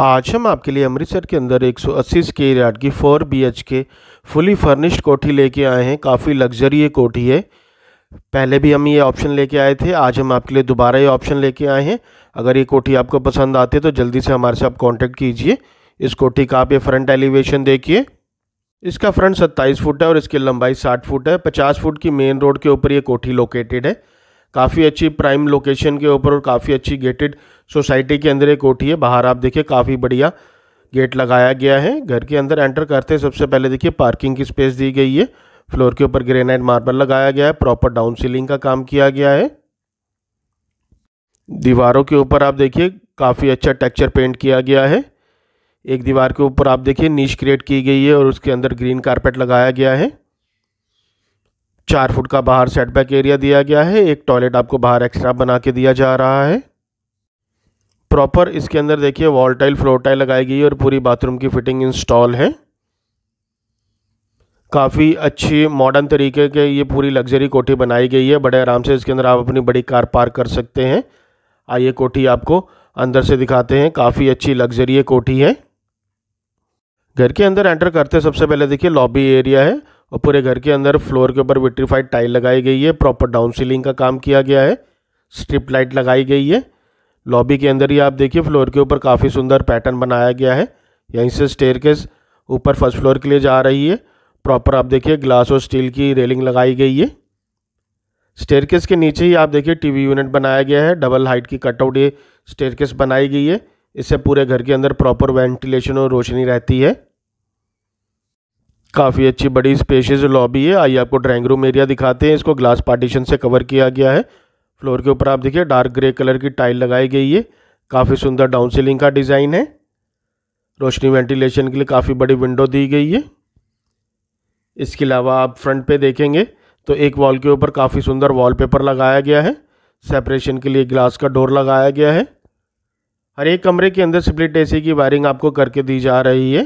आज हम आपके लिए अमृतसर के अंदर 180 स्क्वेयर यार्ड की 4 बीएचके फुली फर्निश्ड कोठी लेके आए हैं काफ़ी लग्जरी ये कोठी है पहले भी हम ये ऑप्शन लेके आए थे आज हम आपके लिए दोबारा ये ऑप्शन लेके आए हैं अगर ये कोठी आपको पसंद आती है तो जल्दी से हमारे से आप कीजिए इस कोठी का आप ये फ्रंट एलिवेशन देखिए इसका फ्रंट सत्ताईस फुट है और इसकी लंबाई साठ फुट है पचास फुट की मेन रोड के ऊपर ये कोठी लोकेटेड है काफ़ी अच्छी प्राइम लोकेशन के ऊपर और काफ़ी अच्छी गेटेड सोसाइटी के अंदर एक कोठी है बाहर आप देखिए काफ़ी बढ़िया गेट लगाया गया है घर के अंदर एंटर करते सबसे पहले देखिए पार्किंग की स्पेस दी गई है फ्लोर के ऊपर ग्रेनाइट मार्बल लगाया गया है प्रॉपर डाउन सीलिंग का काम किया गया है दीवारों के ऊपर आप देखिए काफ़ी अच्छा टेक्चर पेंट किया गया है एक दीवार के ऊपर आप देखिए नीच क्रिएट की गई है और उसके अंदर ग्रीन कारपेट लगाया गया है चार फुट का बाहर सेटबैक एरिया दिया गया है एक टॉयलेट आपको बाहर एक्स्ट्रा बना के दिया जा रहा है प्रॉपर इसके अंदर देखिए वॉल टाइल फ्लोर टाइल लगाई गई है और पूरी बाथरूम की फिटिंग इंस्टॉल है काफ़ी अच्छी मॉडर्न तरीके के ये पूरी लग्जरी कोठी बनाई गई है बड़े आराम से इसके अंदर आप अपनी बड़ी कार पार्क कर सकते हैं आइए कोठी आपको अंदर से दिखाते हैं काफ़ी अच्छी लग्जरी कोठी है घर के अंदर एंटर करते सबसे पहले देखिए लॉबी एरिया है और पूरे घर के अंदर फ्लोर के ऊपर विट्रीफाइड टाइल लगाई गई है प्रॉपर डाउन सीलिंग का काम किया गया है स्ट्रिप लाइट लगाई गई है लॉबी के अंदर ही आप देखिए फ्लोर के ऊपर काफ़ी सुंदर पैटर्न बनाया गया है यहीं से स्टेयर ऊपर फर्स्ट फ्लोर के लिए जा रही है प्रॉपर आप देखिए ग्लास और स्टील की रेलिंग लगाई गई है स्टेयरकेस के नीचे ही आप देखिए टीवी यूनिट बनाया गया है डबल हाइट की कटआउट ये स्टेयरकेस बनाई गई है इससे पूरे घर के अंदर प्रॉपर वेंटिलेशन और रोशनी रहती है काफ़ी अच्छी बड़ी स्पेशियस लॉबी है आइए आपको ड्राइंग रूम एरिया दिखाते हैं इसको ग्लास पार्टीशन से कवर किया गया है फ्लोर के ऊपर आप देखिए डार्क ग्रे कलर की टाइल लगाई गई है काफ़ी सुंदर डाउन सीलिंग का डिज़ाइन है रोशनी वेंटिलेशन के लिए काफ़ी बड़ी विंडो दी गई है इसके अलावा आप फ्रंट पे देखेंगे तो एक वॉल के ऊपर काफ़ी सुंदर वॉलपेपर लगाया गया है सेपरेशन के लिए ग्लास का डोर लगाया गया है हर एक कमरे के अंदर स्प्लिट ए की वायरिंग आपको करके दी जा रही है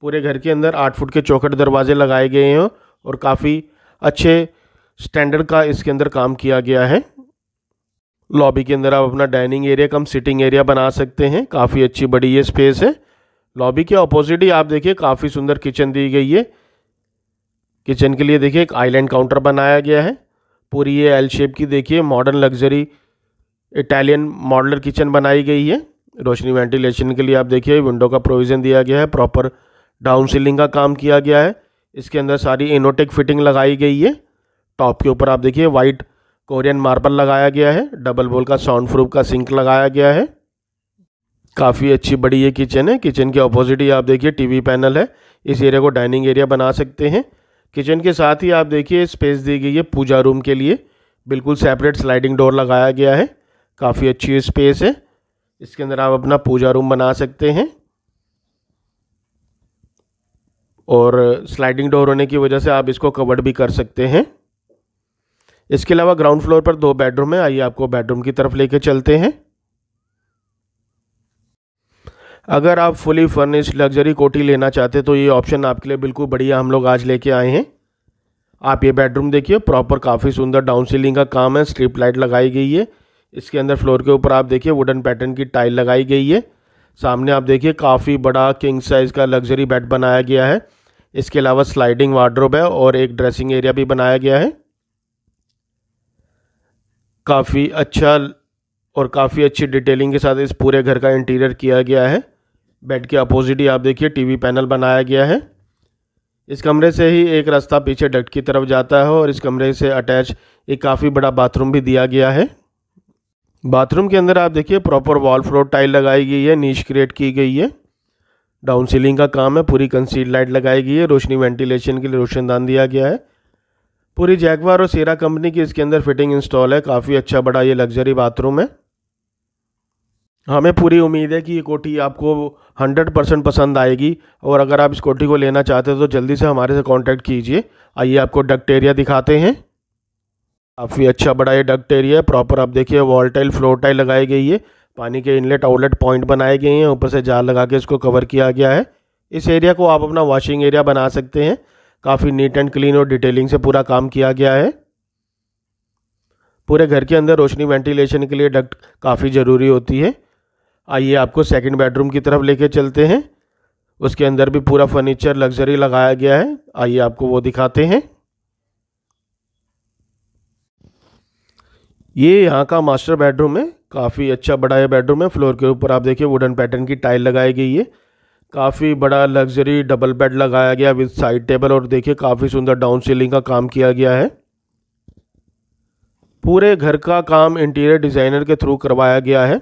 पूरे घर के अंदर आठ फुट के चौखट दरवाजे लगाए गए हैं और काफ़ी अच्छे स्टैंडर्ड का इसके अंदर काम किया गया है लॉबी के अंदर आप अपना dining area cum sitting area बना सकते हैं काफ़ी अच्छी बड़ी ये स्पेस है लॉबी के ऑपोजिट ही आप देखिए काफ़ी सुंदर किचन दी गई है किचन के लिए देखिए एक आइलैंड काउंटर बनाया गया है पूरी ये एल शेप की देखिए modern luxury Italian modular kitchen बनाई गई है रोशनी वेंटिलेशन के लिए आप देखिए विंडो का प्रोविज़न दिया गया है प्रॉपर डाउन सीलिंग का काम किया गया है इसके अंदर सारी इनोटेक फिटिंग लगाई गई है टॉप के ऊपर आप देखिए वाइट कोरियन मार्बल लगाया गया है डबल बोल का साउंड प्रूफ का सिंक लगाया गया है काफ़ी अच्छी बड़ी ये किचन है किचन के अपोजिट ही आप देखिए टीवी पैनल है इस एरिया को डाइनिंग एरिया बना सकते हैं किचन के साथ ही आप देखिए स्पेस दी गई है पूजा रूम के लिए बिल्कुल सेपरेट स्लाइडिंग डोर लगाया गया है काफ़ी अच्छी स्पेस है इसके अंदर आप अपना पूजा रूम बना सकते हैं और स्लाइडिंग डोर होने की वजह से आप इसको कवर भी कर सकते हैं इसके अलावा ग्राउंड फ्लोर पर दो बेडरूम है आइए आपको बेडरूम की तरफ लेके चलते हैं अगर आप फुली फर्निश्ड लग्जरी कोटी लेना चाहते तो ये ऑप्शन आपके लिए बिल्कुल बढ़िया हम लोग आज लेके आए हैं आप ये बेडरूम देखिए प्रॉपर काफ़ी सुंदर डाउन सीलिंग का काम है स्ट्रीप लाइट लगाई गई है इसके अंदर फ्लोर के ऊपर आप देखिए वुडन पैटर्न की टाइल लगाई गई है सामने आप देखिए काफ़ी बड़ा किंग साइज़ का लग्जरी बेड बनाया गया है इसके अलावा स्लाइडिंग वार्ड्रोब है और एक ड्रेसिंग एरिया भी बनाया गया है काफ़ी अच्छा और काफ़ी अच्छी डिटेलिंग के साथ इस पूरे घर का इंटीरियर किया गया है बेड के अपोजिट ही आप देखिए टीवी पैनल बनाया गया है इस कमरे से ही एक रास्ता पीछे डक्ट की तरफ जाता है और इस कमरे से अटैच एक काफ़ी बड़ा बाथरूम भी दिया गया है बाथरूम के अंदर आप देखिए प्रॉपर वॉल फ्लोर टाइल लगाई गई है नीच क्रिएट की गई है डाउन सीलिंग का काम है पूरी कंसील लाइट लगाई गई है रोशनी वेंटिलेशन के लिए रोशनदान दिया गया है पूरी जैगवार और सीरा कंपनी की इसके अंदर फिटिंग इंस्टॉल है काफ़ी अच्छा बड़ा ये लग्जरी बाथरूम है हमें पूरी उम्मीद है कि ये कोठी आपको 100 परसेंट पसंद आएगी और अगर आप इस कोठी को लेना चाहते हो तो जल्दी से हमारे से कांटेक्ट कीजिए आइए आपको डक्ट एरिया दिखाते हैं काफ़ी अच्छा बड़ा ये डक्ट एरिया है प्रॉपर आप देखिए वॉल टाइल फ्लोर टाइल लगाई गई है पानी के इनलेट आउटलेट पॉइंट बनाए गए हैं ऊपर से जाल लगा के इसको कवर किया गया है इस एरिया को आप अपना वॉशिंग एरिया बना सकते हैं काफ़ी नीट एंड क्लीन और डिटेलिंग से पूरा काम किया गया है पूरे घर के अंदर रोशनी वेंटिलेशन के लिए डक्ट काफ़ी ज़रूरी होती है आइए आपको सेकंड बेडरूम की तरफ लेके चलते हैं उसके अंदर भी पूरा फर्नीचर लग्जरी लगाया गया है आइए आपको वो दिखाते हैं ये यहाँ का मास्टर बेडरूम है काफ़ी अच्छा बड़ा ये बेडरूम है फ्लोर के ऊपर आप देखिए वुडन पैटर्न की टाइल लगाई गई है काफ़ी बड़ा लग्जरी डबल बेड लगाया गया विद साइड टेबल और देखिए काफ़ी सुंदर डाउन सीलिंग का काम किया गया है पूरे घर का काम इंटीरियर डिज़ाइनर के थ्रू करवाया गया है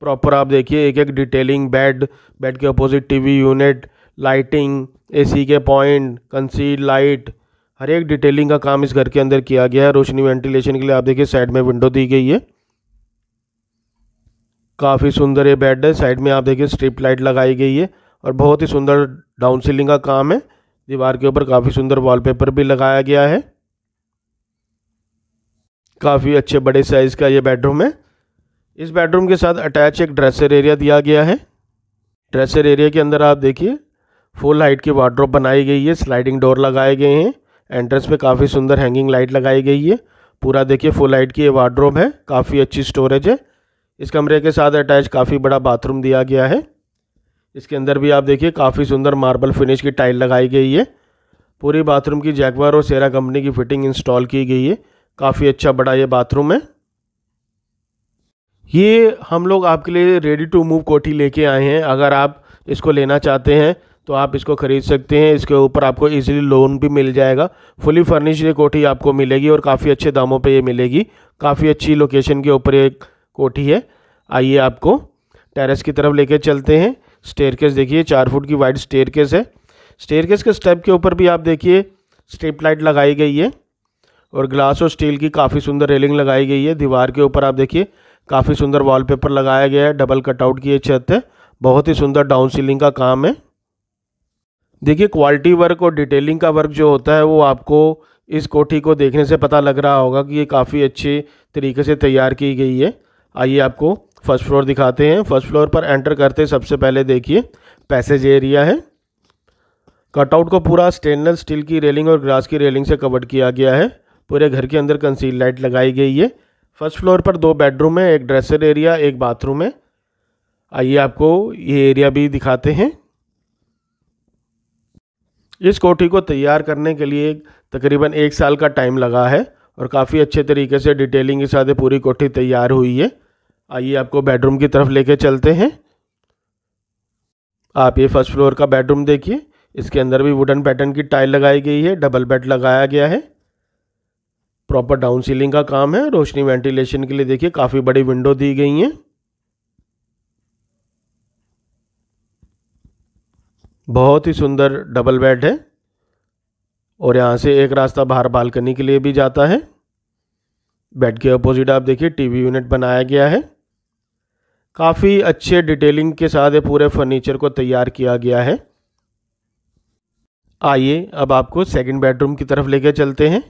प्रॉपर आप देखिए एक एक डिटेलिंग बेड बेड के opposite TV unit lighting AC के पॉइंट कंसील लाइट हर एक डिटेलिंग का काम इस घर के अंदर किया गया है रोशनी वेंटिलेशन के लिए आप देखिए साइड में विंडो दी गई है काफ़ी सुंदर ये बेड है साइड में आप देखिए स्ट्रिप लाइट लगाई गई है और बहुत ही सुंदर डाउन सीलिंग का काम है दीवार के ऊपर काफ़ी सुंदर वॉलपेपर भी लगाया गया है काफ़ी अच्छे बड़े साइज़ का ये बेडरूम है इस बेडरूम के साथ अटैच एक ड्रेसर एरिया दिया गया है ड्रेसर एरिया के अंदर आप देखिए फुल हाइट की वार्ड्रोप बनाई गई है स्लाइडिंग डोर लगाए गए हैं एंट्रेंस पे काफ़ी सुंदर हैंगिंग लाइट लगाई गई है पूरा देखिए फुल हाइट की ये वार्ड्रॉप है काफ़ी अच्छी स्टोरेज है इस कमरे के साथ अटैच काफ़ी बड़ा बाथरूम दिया गया है इसके अंदर भी आप देखिए काफ़ी सुंदर मार्बल फिनिश की टाइल लगाई गई है पूरी बाथरूम की जैगवार और सेरा कंपनी की फिटिंग इंस्टॉल की गई है काफ़ी अच्छा बड़ा ये बाथरूम है ये हम लोग आपके लिए रेडी टू मूव कोठी लेके आए हैं अगर आप इसको लेना चाहते हैं तो आप इसको ख़रीद सकते हैं इसके ऊपर आपको इजीली लोन भी मिल जाएगा फुली फर्निश्ड ये कोठी आपको मिलेगी और काफ़ी अच्छे दामों पे ये मिलेगी काफ़ी अच्छी लोकेशन के ऊपर ये कोठी है आइए आपको टेरेस की तरफ लेके चलते हैं स्टेयरकेस देखिए चार फुट की वाइड स्टेयरकेस है स्टेयर के स्टेप के ऊपर भी आप देखिए स्ट्रिप लाइट लगाई गई है और ग्लास और स्टील की काफ़ी सुंदर रेलिंग लगाई गई है दीवार के ऊपर आप देखिए काफ़ी सुंदर वॉलपेपर लगाया गया है डबल कटआउट की ये छत है बहुत ही सुंदर डाउन सीलिंग का काम है देखिए क्वालिटी वर्क और डिटेलिंग का वर्क जो होता है वो आपको इस कोठी को देखने से पता लग रहा होगा कि ये काफ़ी अच्छे तरीके से तैयार की गई है आइए आपको फर्स्ट फ्लोर दिखाते हैं फर्स्ट फ्लोर पर एंटर करते सबसे पहले देखिए पैसेज एरिया है कटआउट को पूरा स्टेनलेस स्टील की रेलिंग और ग्रास की रेलिंग से कवर किया गया है पूरे घर के अंदर कंसील लाइट लगाई गई है फर्स्ट फ्लोर पर दो बेडरूम है एक ड्रेसर एरिया एक बाथरूम है आइए आपको ये एरिया भी दिखाते हैं इस कोठी को तैयार करने के लिए तकरीबन एक साल का टाइम लगा है और काफ़ी अच्छे तरीके से डिटेलिंग के साथ पूरी कोठी तैयार हुई है आइए आपको बेडरूम की तरफ लेके चलते हैं आप ये फर्स्ट फ्लोर का बेडरूम देखिए इसके अंदर भी वुडन पैटर्न की टाइल लगाई गई है डबल बेड लगाया गया है प्रॉपर डाउन सीलिंग का काम है रोशनी वेंटिलेशन के लिए देखिए काफ़ी बड़ी विंडो दी गई हैं बहुत ही सुंदर डबल बेड है और यहाँ से एक रास्ता बाहर बालकनी के लिए भी जाता है बेड के अपोजिट आप देखिए टीवी यूनिट बनाया गया है काफ़ी अच्छे डिटेलिंग के साथ ये पूरे फर्नीचर को तैयार किया गया है आइए अब आपको सेकंड बेडरूम की तरफ लेकर चलते हैं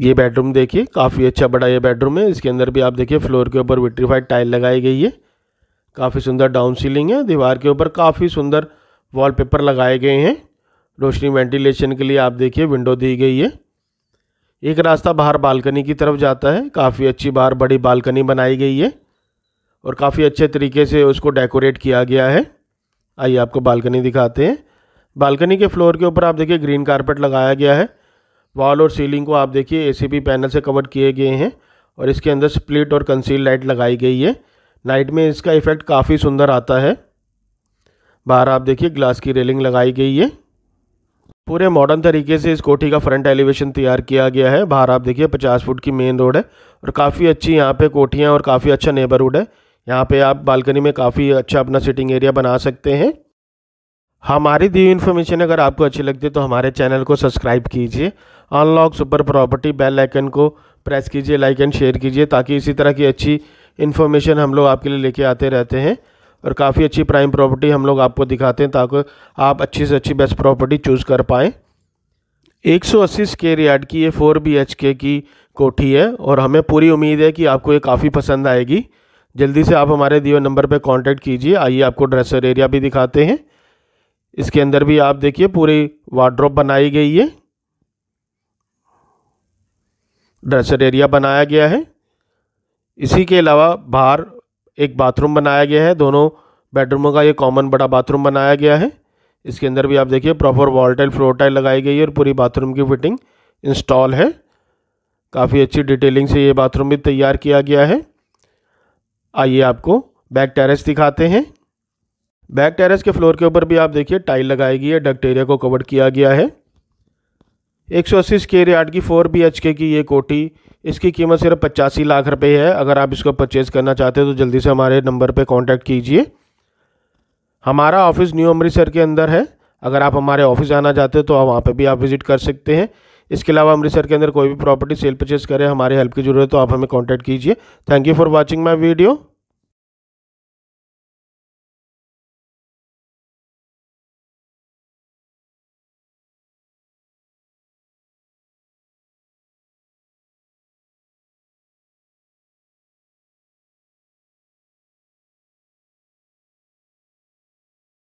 ये बेडरूम देखिए काफ़ी अच्छा बड़ा ये बेडरूम है इसके अंदर भी आप देखिए फ्लोर के ऊपर विट्रीफाइड टाइल लगाई गई है काफ़ी सुंदर डाउन सीलिंग है दीवार के ऊपर काफ़ी सुंदर वॉलपेपर लगाए गए हैं रोशनी वेंटिलेशन के लिए आप देखिए विंडो दी गई है एक रास्ता बाहर बालकनी की तरफ जाता है काफ़ी अच्छी बाहर बड़ी बालकनी बनाई गई है और काफ़ी अच्छे तरीके से उसको डेकोरेट किया गया है आइए आपको बालकनी दिखाते हैं बालकनी के फ्लोर के ऊपर आप देखिए ग्रीन कारपेट लगाया गया है वॉल और सीलिंग को आप देखिए एसीबी पैनल से कवर किए गए हैं और इसके अंदर स्प्लिट और कंसील लाइट लगाई गई है नाइट में इसका इफ़ेक्ट काफ़ी सुंदर आता है बाहर आप देखिए ग्लास की रेलिंग लगाई गई है पूरे मॉडर्न तरीके से इस कोठी का फ्रंट एलिवेशन तैयार किया गया है बाहर आप देखिए पचास फुट की मेन रोड है और काफ़ी अच्छी यहाँ पे कोठियाँ और काफ़ी अच्छा नेबरहुड है यहाँ पे आप बालकनी में काफ़ी अच्छा अपना सिटिंग एरिया बना सकते हैं हमारी दी इन्फॉर्मेशन अगर आपको अच्छी लगती है तो हमारे चैनल को सब्सक्राइब कीजिए unlock super property bell icon को प्रेस कीजिए लाइक एंड शेयर कीजिए ताकि इसी तरह की अच्छी इन्फॉर्मेशन हम लोग आपके लिए लेके आते रहते हैं और काफ़ी अच्छी प्राइम प्रॉपर्टी हम लोग आपको दिखाते हैं ताकि आप अच्छी से अच्छी बेस्ट प्रॉपर्टी चूज़ कर पाएँ 180 स्केयर यार्ड की ये फोर बी एच के की कोठी है और हमें पूरी उम्मीद है कि आपको ये काफ़ी पसंद आएगी जल्दी से आप हमारे दिए नंबर पर कॉन्टेक्ट कीजिए आइए आपको ड्रेसर एरिया भी दिखाते हैं इसके अंदर भी आप देखिए पूरी वार्ड्रॉप बनाई गई है ड्रेसर एरिया बनाया गया है इसी के अलावा बाहर एक बाथरूम बनाया गया है दोनों बेडरूमों का ये कॉमन बड़ा बाथरूम बनाया गया है इसके अंदर भी आप देखिए proper wall tile floor tile लगाई गई है और पूरी बाथरूम की फिटिंग इंस्टॉल है काफ़ी अच्छी डिटेलिंग से ये बाथरूम भी तैयार किया गया है आइए आपको बैक टेरेस दिखाते हैं बैक टेरेस के फ्लोर के ऊपर भी आप देखिए टाइल लगाई गई है डक्टेरिया को कवर किया गया है एक सौ अस्सी स्केयर यार्ड की फोर बी एच के की ये कोठी इसकी कीमत सिर्फ पचासी लाख रुपए है अगर आप इसको परचेज़ करना चाहते हो तो जल्दी से हमारे नंबर पे कांटेक्ट कीजिए हमारा ऑफिस न्यू अमृतसर के अंदर है अगर आप हमारे ऑफिस आना चाहते हो तो आप वहाँ पर भी आप विज़िट कर सकते हैं इसके अलावा अमृतसर के अंदर कोई भी प्रॉपर्टी सेल परचेज़ करें हमारे हेल्प की जरूरत है तो आप हमें कॉन्टैक्ट कीजिए thank you for watching my video